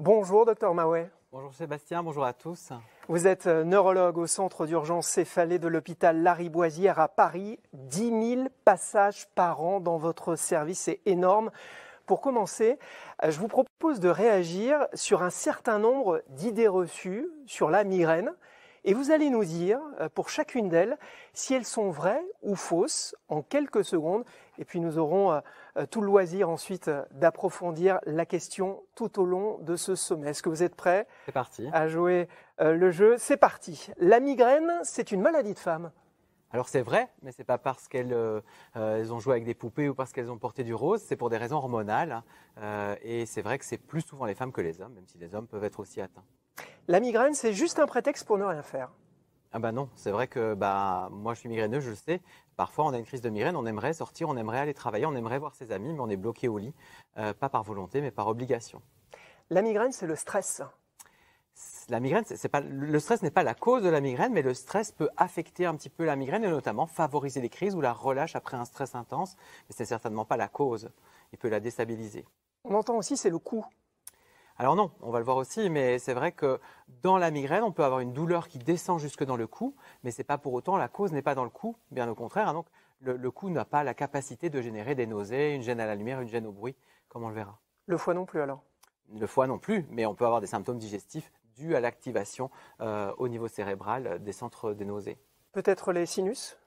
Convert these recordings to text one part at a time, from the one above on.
Bonjour docteur Maouet. Bonjour Sébastien, bonjour à tous. Vous êtes neurologue au centre d'urgence céphalée de l'hôpital Lariboisière à Paris. 10 000 passages par an dans votre service, c'est énorme. Pour commencer, je vous propose de réagir sur un certain nombre d'idées reçues sur la migraine et vous allez nous dire, euh, pour chacune d'elles, si elles sont vraies ou fausses en quelques secondes. Et puis nous aurons euh, euh, tout le loisir ensuite d'approfondir la question tout au long de ce sommet. Est-ce que vous êtes prêts C'est parti. À jouer le jeu, c'est parti. La migraine, c'est une maladie de femme. Alors c'est vrai, mais ce c'est pas parce qu'elles ont joué avec des poupées ou parce qu'elles ont porté du rose, c'est pour des raisons hormonales. Hein. et c'est vrai que c'est plus souvent les femmes que les hommes, même si les hommes peuvent être aussi atteints la migraine, c'est juste un prétexte pour ne rien faire. Ah bah non, c'est vrai que bah moi je suis migraineux, je le sais. Parfois on a une crise de migraine, on aimerait sortir, on aimerait aller travailler, on aimerait voir ses amis, mais on est bloqué au lit, euh, pas par volonté, mais par obligation. La migraine, c'est le stress. La migraine, pas le stress n'est pas la cause de la migraine, mais le stress peut affecter un petit peu la migraine et notamment favoriser les crises ou la relâche après un stress intense, mais ce n'est certainement pas la cause. Il peut la déstabiliser. On entend aussi c'est le coût. Alors non, on va le voir aussi, mais c'est vrai que dans la migraine, on peut avoir une douleur qui descend jusque dans le cou, mais ce n'est pas pour autant la cause n'est pas dans le cou, bien au contraire. Hein. donc le, cou n'a pas la capacité de générer des nausées, une gêne à la lumière, une gêne au bruit, comme on le verra. Le foie non plus alors Le foie non plus, mais on peut avoir des symptômes digestifs dus à l'activation euh, au niveau cérébral euh, des centres des nausées. Peut-être les sinus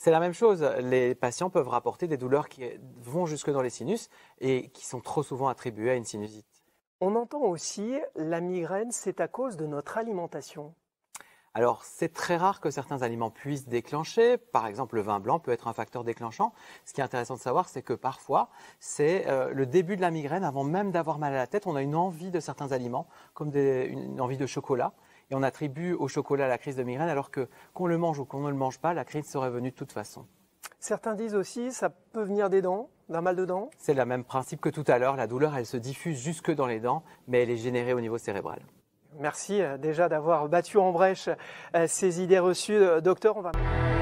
c'est la même chose. Les patients peuvent rapporter des douleurs qui vont jusque dans les sinus et qui sont trop souvent attribuées à une sinusite. On entend aussi la migraine, c'est à cause de notre alimentation. Alors, c'est très rare que certains aliments puissent déclencher. Par exemple, le vin blanc peut être un facteur déclenchant. Ce qui est intéressant de savoir, c'est que parfois, c'est euh, le début de la migraine. Avant même d'avoir mal à la tête, on a une envie de certains aliments, comme une envie de chocolat. Et on attribue au chocolat la crise de migraine, alors que qu'on le mange ou qu'on ne le mange pas, la crise serait venue de toute façon. Certains disent aussi ça peut venir des dents, d'un mal de dents. C'est le même principe que tout à l'heure. La douleur, elle se diffuse jusque dans les dents, mais elle est générée au niveau cérébral. Merci euh, déjà d'avoir battu en brèche euh, ces idées reçues. Euh, docteur, on